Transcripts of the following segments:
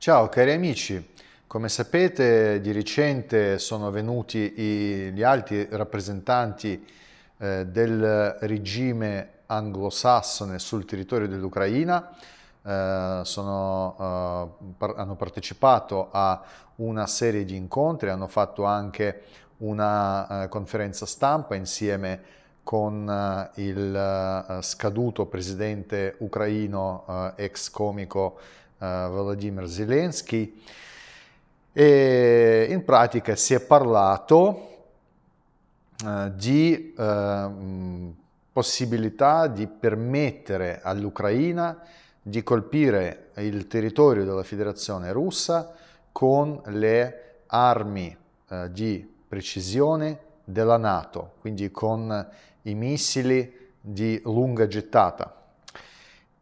Ciao cari amici, come sapete di recente sono venuti i, gli alti rappresentanti eh, del regime anglosassone sul territorio dell'Ucraina, eh, sono, eh, par hanno partecipato a una serie di incontri, hanno fatto anche una eh, conferenza stampa insieme con eh, il eh, scaduto presidente ucraino ex comico eh, Volodymyr Zelensky e in pratica si è parlato eh, di eh, possibilità di permettere all'Ucraina di colpire il territorio della Federazione russa con le armi eh, di precisione della Nato, quindi con i missili di lunga gettata.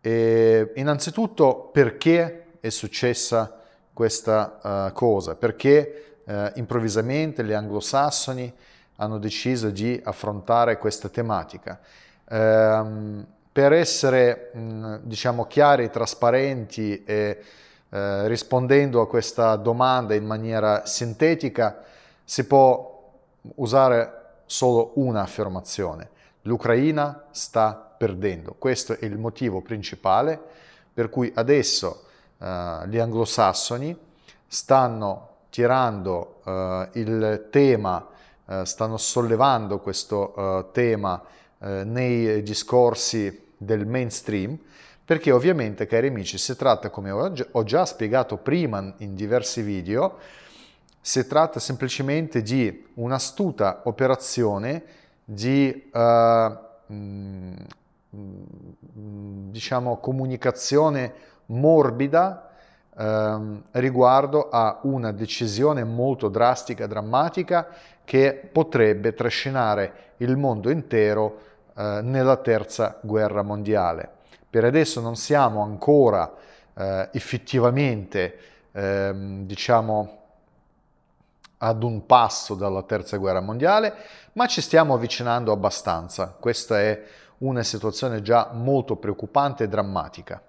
E eh, innanzitutto perché è successa questa uh, cosa, perché uh, improvvisamente gli anglosassoni hanno deciso di affrontare questa tematica. Um, per essere mh, mm, diciamo, chiari, trasparenti e eh, rispondendo a questa domanda in maniera sintetica, si può usare solo una affermazione. L'Ucraina sta perdendo. Questo è il motivo principale per cui adesso eh, gli anglosassoni stanno tirando eh, il tema, eh, stanno sollevando questo eh, tema eh, nei discorsi del mainstream, perché ovviamente, cari amici, si tratta, come ho già spiegato prima in diversi video, si tratta semplicemente di un'astuta operazione di uh, Mm, diciamo, comunicazione morbida ehm, riguardo a una decisione molto drastica, drammatica, che potrebbe trascinare il mondo intero eh, nella terza guerra mondiale. Per adesso non siamo ancora eh, effettivamente, ehm, diciamo, ad un passo dalla terza guerra mondiale, ma ci stiamo avvicinando abbastanza. Questa è una situazione già molto preoccupante e drammatica.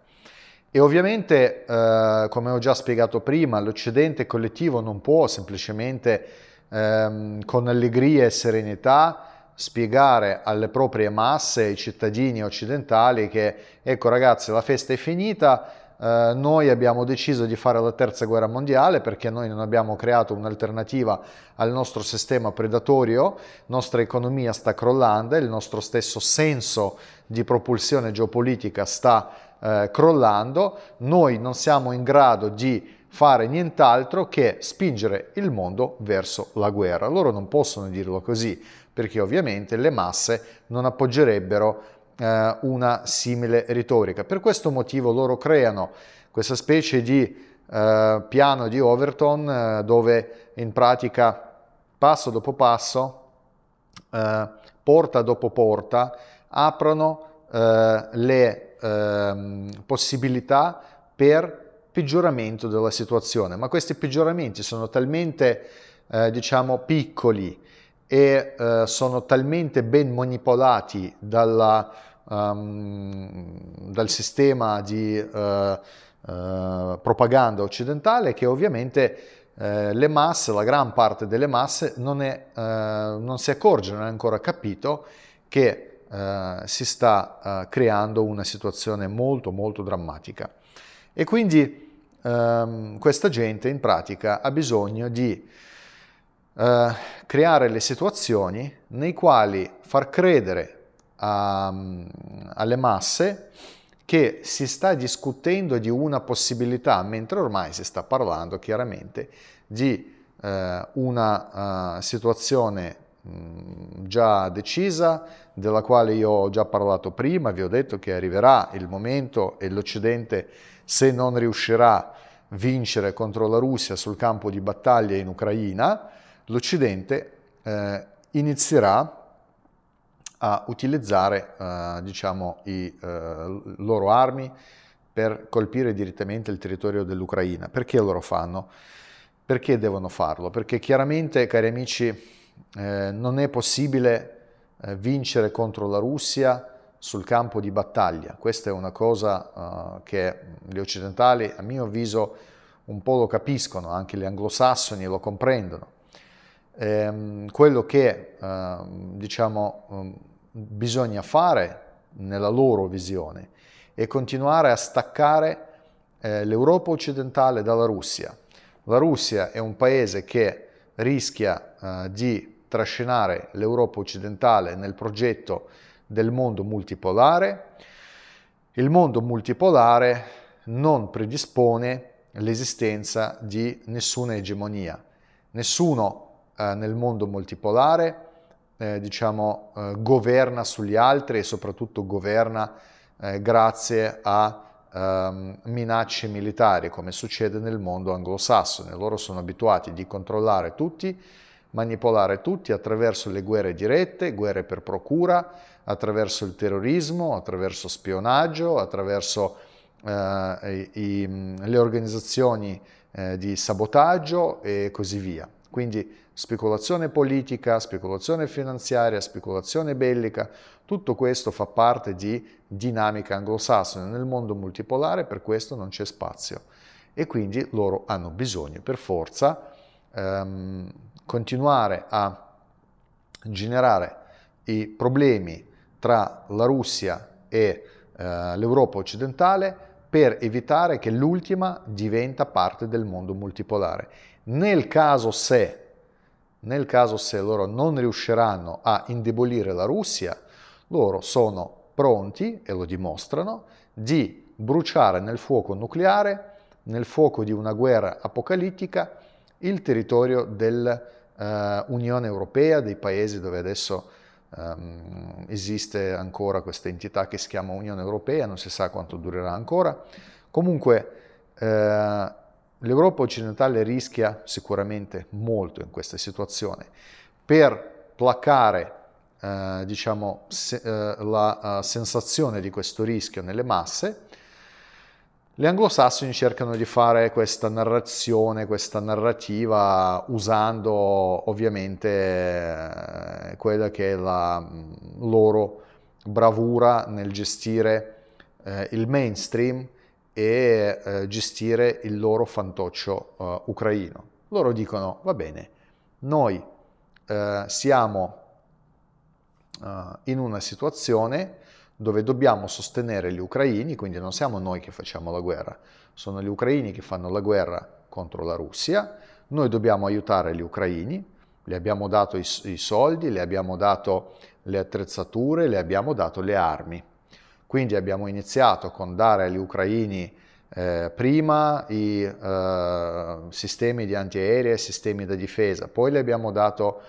E ovviamente, eh, come ho già spiegato prima, l'Occidente collettivo non può semplicemente ehm, con allegria e serenità spiegare alle proprie masse, ai cittadini occidentali che ecco ragazzi la festa è finita, eh, noi abbiamo deciso di fare la terza guerra mondiale perché noi non abbiamo creato un'alternativa al nostro sistema predatorio, nostra economia sta crollando, il nostro stesso senso di propulsione geopolitica sta eh, crollando, noi non siamo in grado di fare nient'altro che spingere il mondo verso la guerra. Loro non possono dirlo così, perché ovviamente le masse non appoggerebbero eh, una simile retorica. Per questo motivo loro creano questa specie di eh, piano di Overton eh, dove in pratica passo dopo passo, eh, porta dopo porta, aprono eh, le ehm, possibilità per peggioramento della situazione, ma questi peggioramenti sono talmente eh, diciamo piccoli e eh, sono talmente ben manipolati dalla um, dal sistema di uh, uh, propaganda occidentale che ovviamente uh, le masse, la gran parte delle masse non, è, non si accorge, non ha ancora capito che si sta creando una situazione molto molto drammatica e quindi um, questa gente in pratica ha bisogno di Uh, creare le situazioni nei quali far credere a, mm, alle masse che si sta discutendo di una possibilità, mentre ormai si sta parlando chiaramente di eh, una uh, situazione mm, già decisa, della quale io ho già parlato prima, vi ho detto che arriverà il momento e l'Occidente, se non riuscirà a vincere contro la Russia sul campo di battaglia in Ucraina, l'Occidente eh, inizierà a utilizzare eh, diciamo, i eh, loro armi per colpire direttamente il territorio dell'Ucraina. Perché loro fanno? Perché devono farlo? Perché chiaramente, cari amici, eh, non è possibile eh, vincere contro la Russia sul campo di battaglia. Questa è una cosa eh, che gli occidentali, a mio avviso, un po' lo capiscono, anche gli anglosassoni lo comprendono. Eh, quello che eh, diciamo, ehm, bisogna fare nella loro visione e continuare a staccare eh, l'Europa occidentale dalla Russia. La Russia è un paese che rischia eh, di trascinare l'Europa occidentale nel progetto del mondo multipolare. Il mondo multipolare non predispone l'esistenza di nessuna egemonia. Nessuno eh, nel mondo multipolare eh, diciamo, eh, governa sugli altri e soprattutto governa eh, grazie a ehm, minacce militari, come succede nel mondo anglosassone. Loro sono abituati di controllare tutti, manipolare tutti attraverso le guerre dirette, guerre per procura, attraverso il terrorismo, attraverso spionaggio, attraverso eh, i, i, le organizzazioni eh, di sabotaggio e così via. Quindi speculazione politica, speculazione finanziaria, speculazione bellica, tutto questo fa parte di dinamica anglosassone. Nel mondo multipolare per questo non c'è spazio e quindi loro hanno bisogno per forza ehm, continuare a generare i problemi tra la Russia e eh, l'Europa occidentale per evitare che l'ultima diventa parte del mondo multipolare. Nel caso se, nel caso se loro non riusciranno a indebolire la Russia, loro sono pronti, e lo dimostrano, di bruciare nel fuoco nucleare, nel fuoco di una guerra apocalittica, il territorio dell'Unione eh, Europea, dei paesi dove adesso um, esiste ancora questa entità che si chiama Unione Europea, non si sa quanto durerà ancora. Comunque eh, l'Europa occidentale rischia sicuramente molto in questa situazione per placare eh, diciamo, se, eh, la uh, sensazione di questo rischio nelle masse gli anglosassoni cercano di fare questa narrazione, questa narrativa usando ovviamente eh, quella che è la mm, loro bravura nel gestire eh, il mainstream e eh, gestire il loro fantoccio eh, ucraino. Loro dicono va bene, noi eh, siamo eh, in una situazione dove dobbiamo sostenere gli ucraini, quindi non siamo noi che facciamo la guerra, sono gli ucraini che fanno la guerra contro la Russia, noi dobbiamo aiutare gli ucraini, le abbiamo dato i, i soldi, le abbiamo dato le attrezzature, le abbiamo dato le armi. Quindi abbiamo iniziato con dare agli ucraini eh, prima i eh, sistemi di antiaerea e sistemi da difesa, poi le abbiamo dato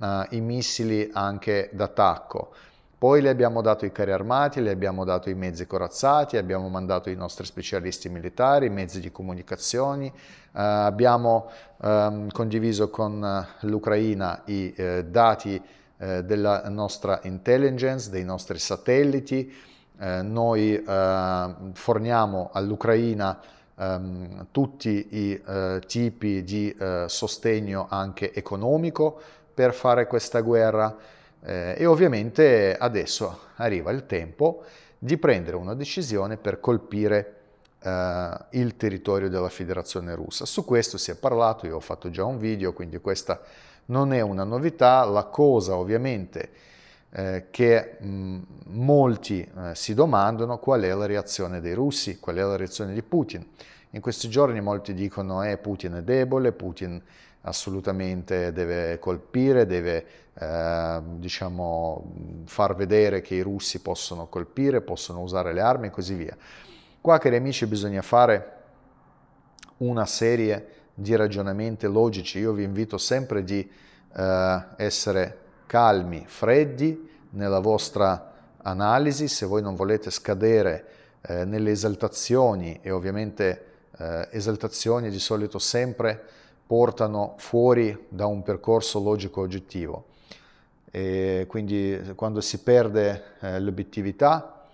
eh, i missili anche d'attacco, poi le abbiamo dato i carri armati, le abbiamo dato i mezzi corazzati, abbiamo mandato i nostri specialisti militari, i mezzi di comunicazioni, eh, abbiamo ehm, condiviso con eh, l'Ucraina i eh, dati eh, della nostra intelligence, dei nostri satelliti, eh, noi ehm, forniamo all'Ucraina ehm, tutti i eh, tipi di sostegno anche economico per fare questa guerra eh, e ovviamente adesso arriva il tempo di prendere una decisione per colpire eh, il territorio della Federazione Russa. Su questo si è parlato, io ho fatto già un video, quindi questa non è una novità. La cosa ovviamente eh, che mh, molti eh, si domandano qual è la reazione dei russi, qual è la reazione di Putin. In questi giorni molti dicono che eh, Putin è debole, Putin assolutamente deve colpire, deve eh, diciamo, far vedere che i russi possono colpire, possono usare le armi e così via. Qua, cari amici, bisogna fare una serie di ragionamenti logici. Io vi invito sempre di eh, essere calmi, freddi nella vostra analisi, se voi non volete scadere eh, nelle esaltazioni e ovviamente eh, esaltazioni di solito sempre portano fuori da un percorso logico oggettivo. E quindi quando si perde eh, l'obiettività,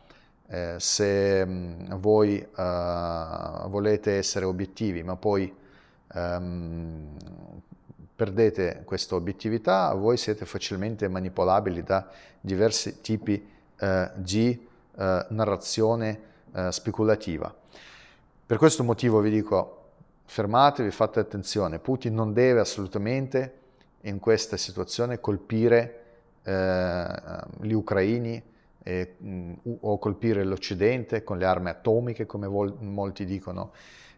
eh, se mh, voi eh, volete essere obiettivi, ma poi ehm, perdete questa obiettività, voi siete facilmente manipolabili da diversi tipi eh, di eh, narrazione eh, speculativa. Per questo motivo vi dico, fermatevi, fate attenzione, Putin non deve assolutamente in questa situazione colpire eh, gli ucraini eh, o colpire l'Occidente con le armi atomiche, come vol- molti dicono,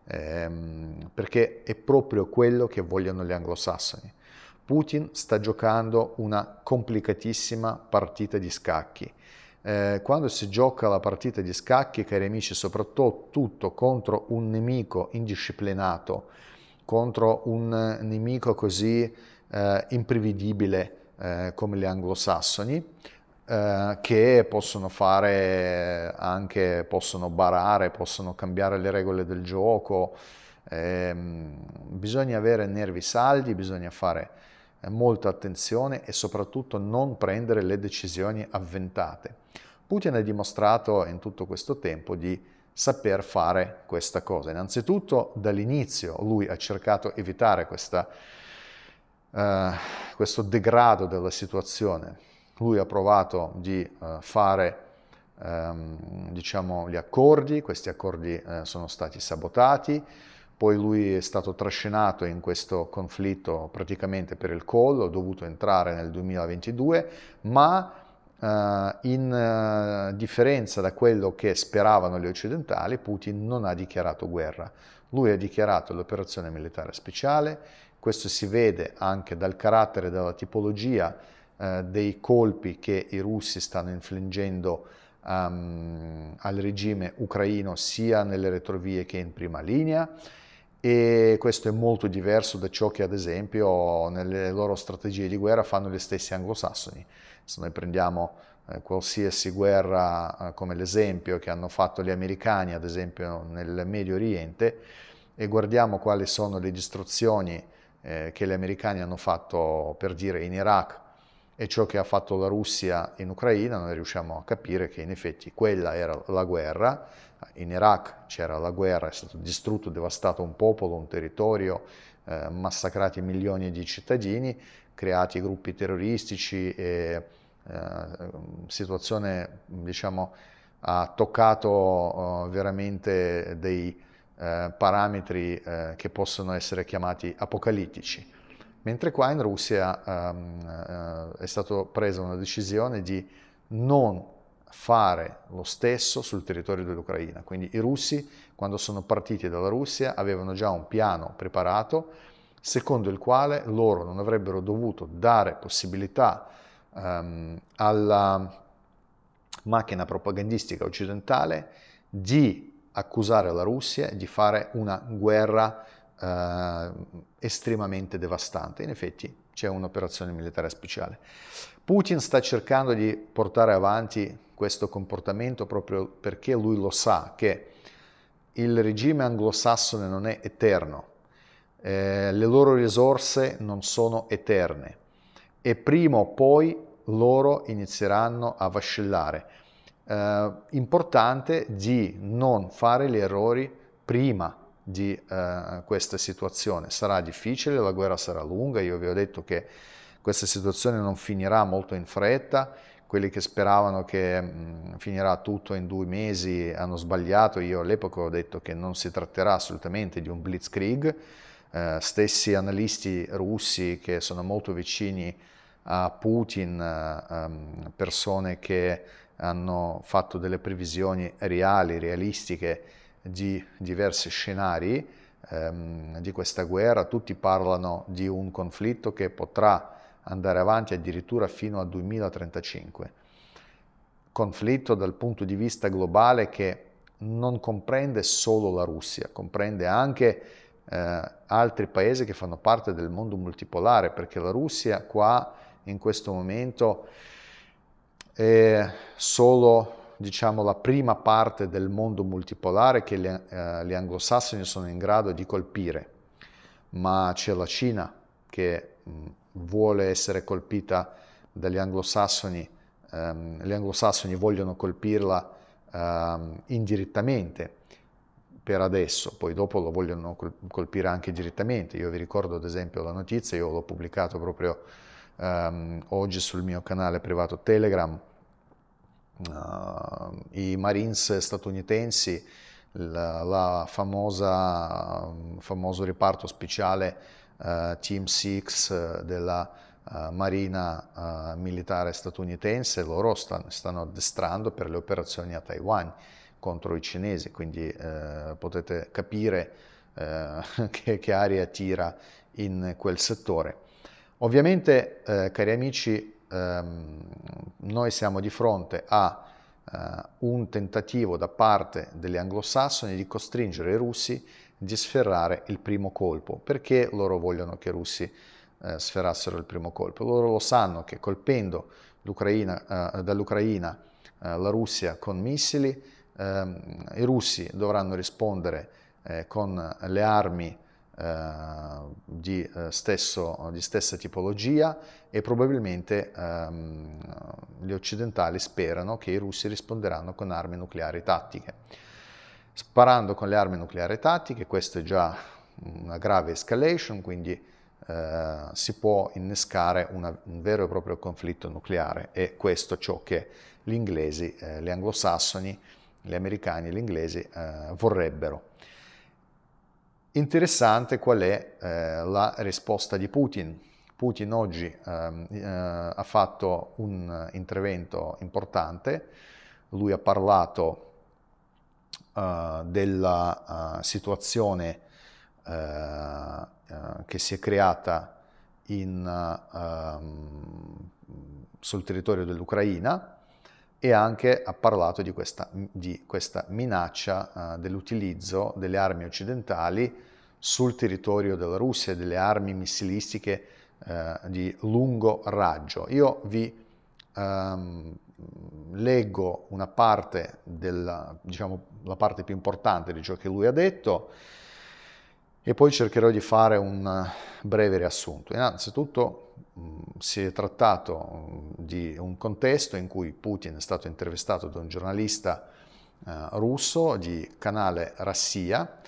ehm, perché è proprio quello che vogliono gli anglosassoni. Putin sta giocando una complicatissima partita di scacchi eh, quando si gioca la partita di scacchi, cari amici, soprattutto contro un nemico indisciplinato, contro un nemico così eh, imprevedibile eh, come gli anglosassoni, eh, che possono fare eh, anche, possono barare, possono cambiare le regole del gioco. Ehm, bisogna avere nervi saldi, bisogna fare eh, molta attenzione e soprattutto non prendere le decisioni avventate. Putin ha dimostrato in tutto questo tempo di saper fare questa cosa. Innanzitutto dall'inizio lui ha cercato di evitare questa, uh, questo degrado della situazione. Lui ha provato di uh, fare um, diciamo, gli accordi, questi accordi uh, sono stati sabotati, poi lui è stato trascinato in questo conflitto praticamente per il collo, ha dovuto entrare nel 2022, ma eh, in eh, differenza da quello che speravano gli occidentali, Putin non ha dichiarato guerra. Lui ha dichiarato l'operazione militare speciale, questo si vede anche dal carattere, e dalla tipologia eh, dei colpi che i russi stanno infliggendo um, al regime ucraino sia nelle retrovie che in prima linea e questo è molto diverso da ciò che ad esempio nelle loro strategie di guerra fanno gli stessi anglosassoni. Se noi prendiamo eh, qualsiasi guerra eh, come l'esempio che hanno fatto gli americani ad esempio nel Medio Oriente e guardiamo quali sono le distruzioni eh, che gli americani hanno fatto per dire in Iraq e ciò che ha fatto la Russia in Ucraina, noi riusciamo a capire che in effetti quella era la guerra, in Iraq c'era la guerra, è stato distrutto, devastato un popolo, un territorio, eh, massacrati milioni di cittadini, creati gruppi terroristici e eh, situazione diciamo ha toccato eh, veramente dei eh, parametri eh, che possono essere chiamati apocalittici mentre qua in Russia um, uh, è stata presa una decisione di non fare lo stesso sul territorio dell'Ucraina. Quindi i russi, quando sono partiti dalla Russia, avevano già un piano preparato secondo il quale loro non avrebbero dovuto dare possibilità um, alla macchina propagandistica occidentale di accusare la Russia di fare una guerra eh, estremamente devastante. In effetti c'è un'operazione militare speciale. Putin sta cercando di portare avanti questo comportamento proprio perché lui lo sa che il regime anglosassone non è eterno, eh, le loro risorse non sono eterne e prima o poi loro inizieranno a vascellare. Eh, importante di non fare gli errori prima di eh, questa situazione. Sarà difficile, la guerra sarà lunga, io vi ho detto che questa situazione non finirà molto in fretta, quelli che speravano che mh, mm, finirà tutto in due mesi hanno sbagliato, io all'epoca ho detto che non si tratterà assolutamente di un blitzkrieg, eh, stessi analisti russi che sono molto vicini a Putin, eh, ehm, persone che hanno fatto delle previsioni reali, realistiche, di diversi scenari ehm, di questa guerra, tutti parlano di un conflitto che potrà andare avanti addirittura fino al 2035. Conflitto dal punto di vista globale che non comprende solo la Russia, comprende anche eh, altri paesi che fanno parte del mondo multipolare, perché la Russia qua in questo momento è solo diciamo, la prima parte del mondo multipolare che gli, eh, gli anglosassoni sono in grado di colpire, ma c'è la Cina che mh, mm, vuole essere colpita dagli anglosassoni, ehm, gli anglosassoni vogliono colpirla ehm, indirettamente per adesso, poi dopo lo vogliono colpire anche direttamente. Io vi ricordo ad esempio la notizia, io l'ho pubblicato proprio ehm, oggi sul mio canale privato Telegram, uh, i Marines statunitensi, il la famosa, famoso reparto speciale uh, Team 6 eh, della uh, Marina militare statunitense, loro stanno, stanno addestrando per le operazioni a Taiwan contro i cinesi, quindi potete capire che, che aria tira in quel settore. Ovviamente, eh, cari amici, ehm, noi siamo di fronte a eh, un tentativo da parte degli anglosassoni di costringere i russi di sferrare il primo colpo. Perché loro vogliono che i russi eh, sferrassero il primo colpo? Loro lo sanno che colpendo eh, dall'Ucraina eh, la Russia con missili, ehm, i russi dovranno rispondere eh, con le armi eh, di, eh, stesso, di, stessa tipologia e probabilmente ehm, gli occidentali sperano che i russi risponderanno con armi nucleari tattiche. Sparando con le armi nucleari tattiche, questo è già una grave escalation, quindi eh, si può innescare una, un vero e proprio conflitto nucleare e questo è ciò che gli inglesi, eh, gli anglosassoni, gli americani e gli inglesi eh, vorrebbero. Interessante qual è eh, la risposta di Putin. Putin oggi ehm, eh, ha fatto un eh, intervento importante, lui ha parlato eh, della eh, situazione che si è creata in, ehm, sul territorio dell'Ucraina, e anche ha parlato di questa, di questa minaccia uh, dell'utilizzo delle armi occidentali sul territorio della Russia, delle armi missilistiche uh, di lungo raggio. Io vi um, leggo una parte, della, diciamo, la parte più importante di ciò che lui ha detto e poi cercherò di fare un breve riassunto. Innanzitutto si è trattato di un contesto in cui Putin è stato intervistato da un giornalista eh, russo di canale Rassia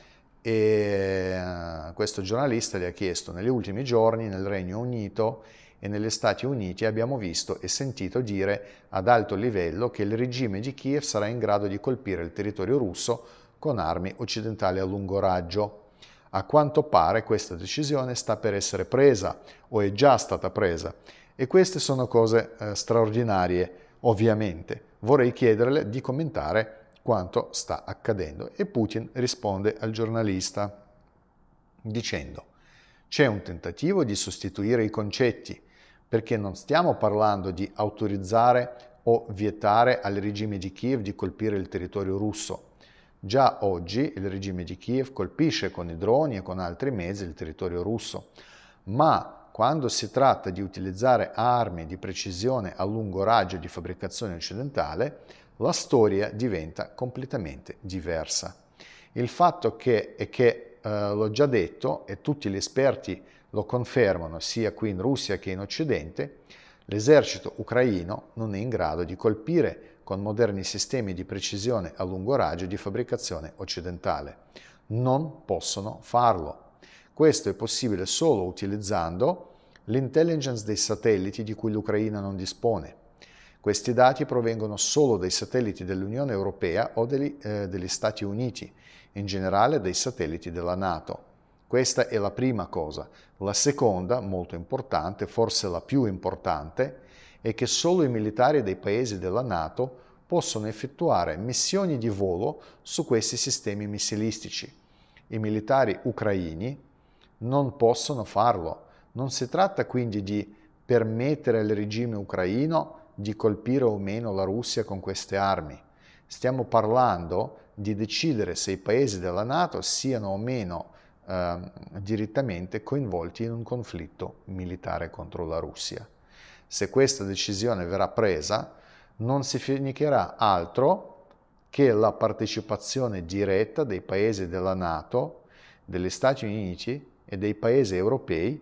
e eh, questo giornalista gli ha chiesto negli ultimi giorni nel Regno Unito e negli Stati Uniti abbiamo visto e sentito dire ad alto livello che il regime di Kiev sarà in grado di colpire il territorio russo con armi occidentali a lungo raggio. A quanto pare questa decisione sta per essere presa o è già stata presa e queste sono cose eh, straordinarie, ovviamente. Vorrei chiederle di commentare quanto sta accadendo e Putin risponde al giornalista dicendo c'è un tentativo di sostituire i concetti perché non stiamo parlando di autorizzare o vietare al regime di Kiev di colpire il territorio russo, Già oggi il regime di Kiev colpisce con i droni e con altri mezzi il territorio russo, ma quando si tratta di utilizzare armi di precisione a lungo raggio di fabbricazione occidentale, la storia diventa completamente diversa. Il fatto che, è che eh, l'ho già detto e tutti gli esperti lo confermano sia qui in Russia che in Occidente, l'esercito ucraino non è in grado di colpire con moderni sistemi di precisione a lungo raggio di fabbricazione occidentale. Non possono farlo. Questo è possibile solo utilizzando l'intelligence dei satelliti di cui l'Ucraina non dispone. Questi dati provengono solo dai satelliti dell'Unione Europea o degli, eh, degli, Stati Uniti, in generale dai satelliti della Nato. Questa è la prima cosa. La seconda, molto importante, forse la più importante, e che solo i militari dei paesi della Nato possono effettuare missioni di volo su questi sistemi missilistici. I militari ucraini non possono farlo. Non si tratta quindi di permettere al regime ucraino di colpire o meno la Russia con queste armi. Stiamo parlando di decidere se i paesi della Nato siano o meno eh, direttamente coinvolti in un conflitto militare contro la Russia se questa decisione verrà presa, non si finirà altro che la partecipazione diretta dei paesi della Nato, degli Stati Uniti e dei paesi europei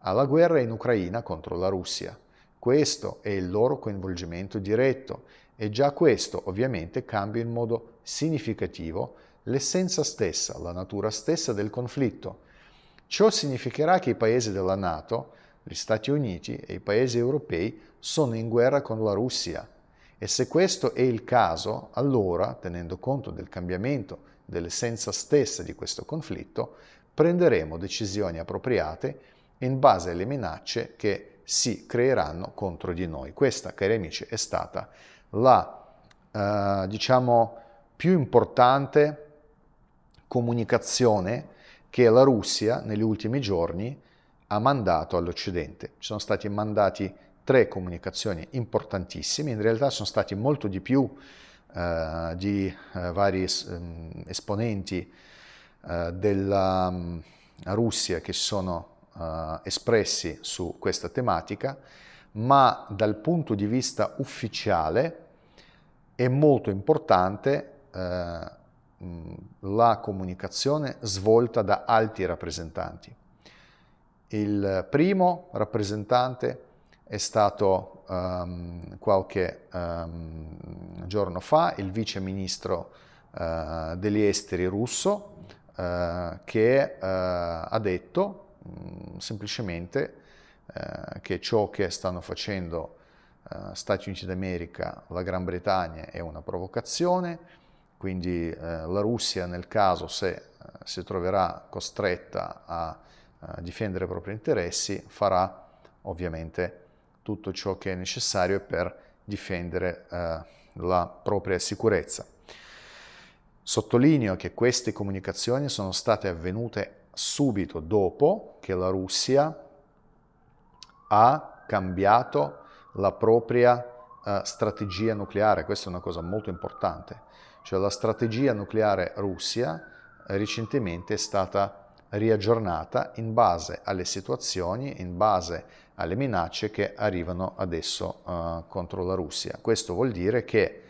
alla guerra in Ucraina contro la Russia. Questo è il loro coinvolgimento diretto e già questo ovviamente cambia in modo significativo l'essenza stessa, la natura stessa del conflitto. Ciò significherà che i paesi della Nato gli Stati Uniti e i paesi europei sono in guerra con la Russia e se questo è il caso, allora, tenendo conto del cambiamento dell'essenza stessa di questo conflitto, prenderemo decisioni appropriate in base alle minacce che si creeranno contro di noi. Questa, cari amici, è stata la, eh, diciamo, più importante comunicazione che la Russia negli ultimi giorni ha ha mandato all'Occidente. Ci sono stati mandati tre comunicazioni importantissime, in realtà sono stati molto di più eh, di eh, vari mm, eh, esponenti della um, Russia che si sono eh, espressi su questa tematica, ma dal punto di vista ufficiale è molto importante eh, mm, la comunicazione svolta da alti rappresentanti il primo rappresentante è stato um, qualche um, giorno fa il vice ministro uh, eh, degli esteri russo uh, che uh, ha detto um, semplicemente che ciò che stanno facendo Stati Uniti d'America, la Gran Bretagna è una provocazione, quindi la Russia nel caso se si troverà costretta a difendere i propri interessi, farà ovviamente tutto ciò che è necessario per difendere eh, la propria sicurezza. Sottolineo che queste comunicazioni sono state avvenute subito dopo che la Russia ha cambiato la propria eh, strategia nucleare, questa è una cosa molto importante, cioè la strategia nucleare Russia eh, recentemente è stata riaggiornata in base alle situazioni, in base alle minacce che arrivano adesso eh, contro la Russia. Questo vuol dire che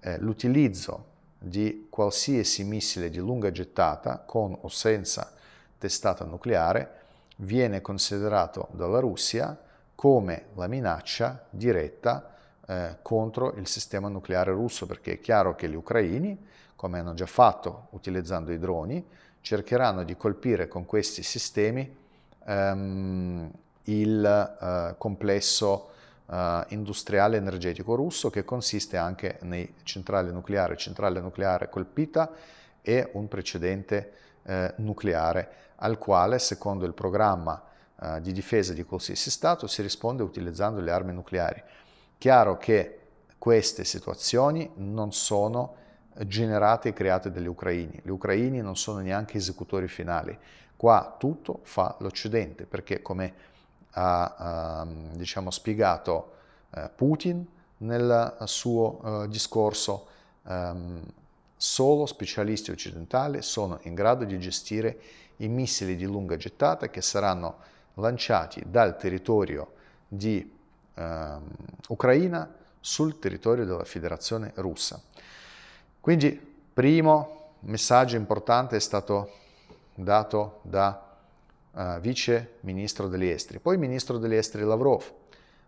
eh, l'utilizzo di qualsiasi missile di lunga gettata, con o senza testata nucleare, viene considerato dalla Russia come la minaccia diretta eh, contro il sistema nucleare russo, perché è chiaro che gli ucraini, come hanno già fatto utilizzando i droni, cercheranno di colpire con questi sistemi ehm, il eh, complesso eh, industriale energetico russo che consiste anche nei centrale nucleare, centrale nucleare colpita e un precedente eh, nucleare al quale secondo il programma eh, di difesa di qualsiasi Stato si risponde utilizzando le armi nucleari. Chiaro che queste situazioni non sono generate e create dagli ucraini. Gli ucraini non sono neanche esecutori finali. Qua tutto fa l'Occidente, perché come ha ehm, diciamo, spiegato eh, Putin nel suo eh, discorso, ehm, solo specialisti occidentali sono in grado di gestire i missili di lunga gettata che saranno lanciati dal territorio di ehm, Ucraina sul territorio della Federazione russa. Quindi, primo messaggio importante è stato dato da uh, vice ministro degli esteri, poi ministro degli esteri Lavrov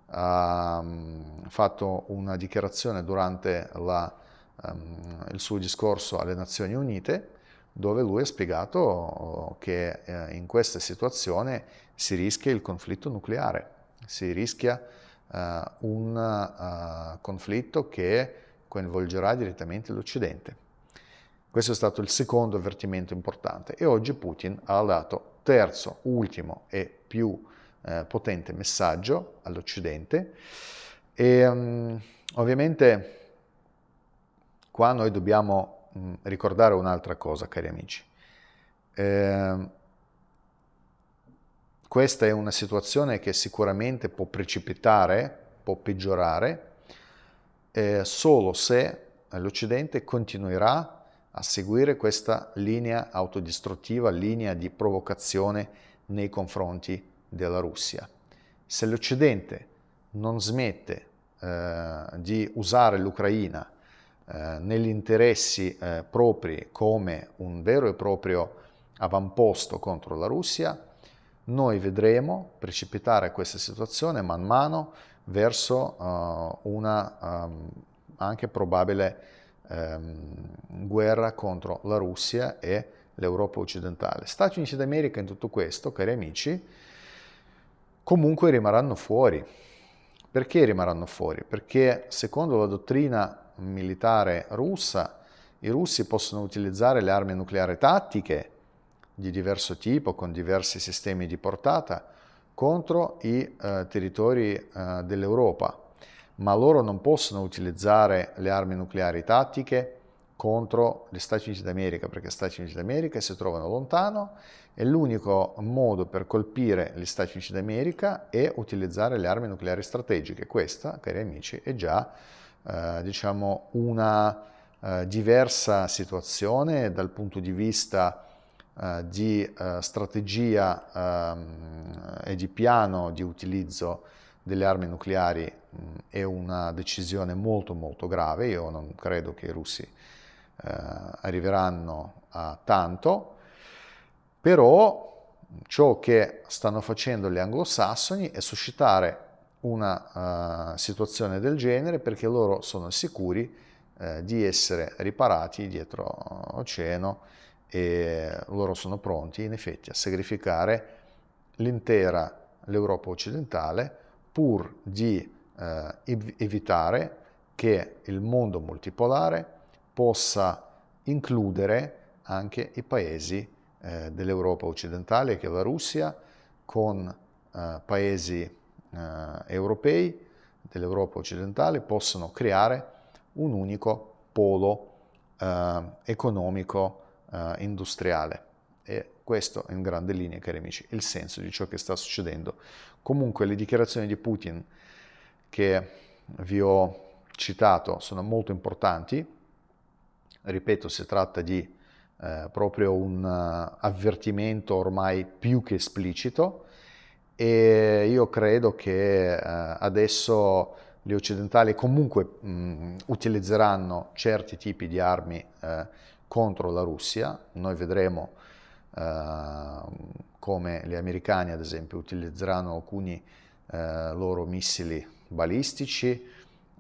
ha mm, fatto una dichiarazione durante la, um, il suo discorso alle Nazioni Unite dove lui ha spiegato oh, che eh, in questa situazione si rischia il conflitto nucleare, si rischia uh, un uh, conflitto che coinvolgerà direttamente l'Occidente. Questo è stato il secondo avvertimento importante e oggi Putin ha dato terzo, ultimo e più eh, potente messaggio all'Occidente e um, ovviamente qua noi dobbiamo mh, mm, ricordare un'altra cosa, cari amici. Eh, questa è una situazione che sicuramente può precipitare, può peggiorare, eh, solo se l'Occidente continuerà a seguire questa linea autodistruttiva, linea di provocazione nei confronti della Russia. Se l'Occidente non smette eh, di usare l'Ucraina eh, negli interessi eh, propri come un vero e proprio avamposto contro la Russia, noi vedremo precipitare questa situazione man mano verso uh, una um, anche probabile um, guerra contro la Russia e l'Europa occidentale. Stati Uniti d'America in tutto questo, cari amici, comunque rimarranno fuori. Perché rimarranno fuori? Perché secondo la dottrina militare russa, i russi possono utilizzare le armi nucleari tattiche di diverso tipo, con diversi sistemi di portata, contro i eh, territori eh, dell'Europa, ma loro non possono utilizzare le armi nucleari tattiche contro gli Stati Uniti d'America, perché gli Stati Uniti d'America si trovano lontano e l'unico modo per colpire gli Stati Uniti d'America è utilizzare le armi nucleari strategiche. Questa, cari amici, è già eh, diciamo una eh, diversa situazione dal punto di vista eh, di eh, strategia e ehm, di piano di utilizzo delle armi nucleari mh, è una decisione molto molto grave. Io non credo che i russi eh, arriveranno a tanto, però ciò che stanno facendo gli anglosassoni è suscitare una uh, situazione del genere perché loro sono sicuri uh, di essere riparati dietro oceano e loro sono pronti in effetti a sacrificare l'intera l'Europa occidentale pur di eh, evitare che il mondo multipolare possa includere anche i paesi eh, dell'Europa occidentale che la Russia con eh, paesi eh, europei dell'Europa occidentale possono creare un unico polo eh, economico eh, industriale. E questo è in grande linea, cari amici, il senso di ciò che sta succedendo. Comunque le dichiarazioni di Putin che vi ho citato sono molto importanti. Ripeto, si tratta di eh, proprio un uh, avvertimento ormai più che esplicito e io credo che eh, adesso gli occidentali comunque mh, mm, utilizzeranno certi tipi di armi eh, contro la Russia, noi vedremo eh, come gli americani ad esempio utilizzeranno alcuni eh, loro missili balistici, eh,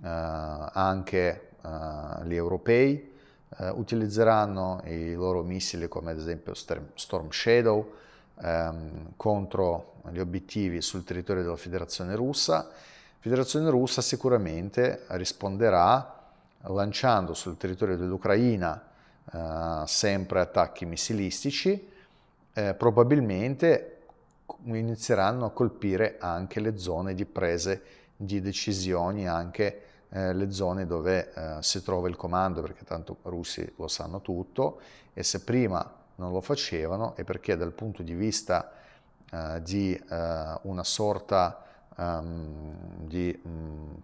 anche eh, gli europei eh, utilizzeranno i loro missili come ad esempio Storm Shadow ehm, contro gli obiettivi sul territorio della Federazione russa. La Federazione russa sicuramente risponderà lanciando sul territorio dell'Ucraina eh, sempre attacchi missilistici, eh, probabilmente inizieranno a colpire anche le zone di prese di decisioni, anche eh, le zone dove eh, si trova il comando, perché tanto i russi lo sanno tutto e se prima non lo facevano è perché dal punto di vista eh, di una sorta um, di um,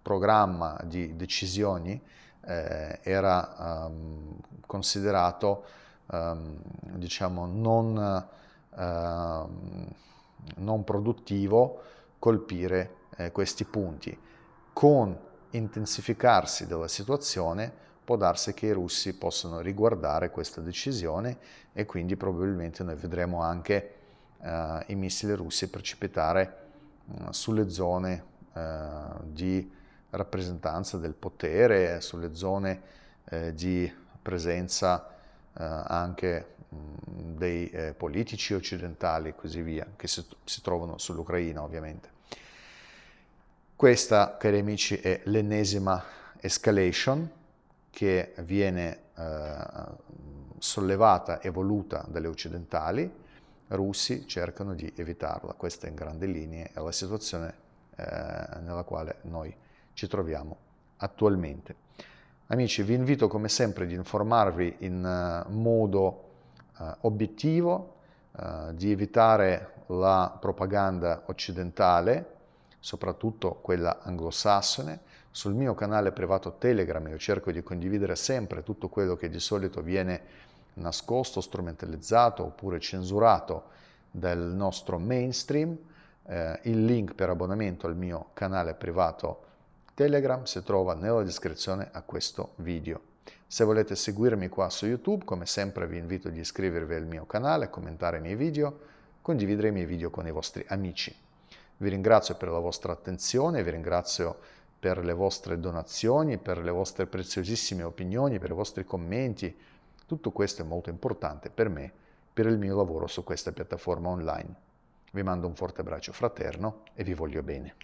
programma di decisioni eh, era um, considerato um, diciamo non, uh, non, produttivo colpire eh, questi punti. Con intensificarsi della situazione può darsi che i russi possano riguardare questa decisione e quindi probabilmente noi vedremo anche eh, i missili russi precipitare mm, sulle zone eh, di rappresentanza del potere, sulle zone eh, di presenza eh, anche mh, dei eh, politici occidentali e così via, che si, si trovano sull'Ucraina ovviamente. Questa, cari amici, è l'ennesima escalation che viene eh, sollevata e voluta dalle occidentali, russi cercano di evitarla. Questa in grandi linee è la situazione eh, nella quale noi ci troviamo attualmente. Amici, vi invito come sempre di informarvi in eh, modo eh, obiettivo, eh, di evitare la propaganda occidentale, soprattutto quella anglosassone. Sul mio canale privato Telegram io cerco di condividere sempre tutto quello che di solito viene nascosto, strumentalizzato oppure censurato dal nostro mainstream. Eh, il link per abbonamento al mio canale privato Telegram Telegram si trova nella descrizione a questo video. Se volete seguirmi qua su YouTube, come sempre vi invito di iscrivervi al mio canale, commentare i miei video, condividere i miei video con i vostri amici. Vi ringrazio per la vostra attenzione, vi ringrazio per le vostre donazioni, per le vostre preziosissime opinioni, per i vostri commenti. Tutto questo è molto importante per me, per il mio lavoro su questa piattaforma online. Vi mando un forte abbraccio fraterno e vi voglio bene.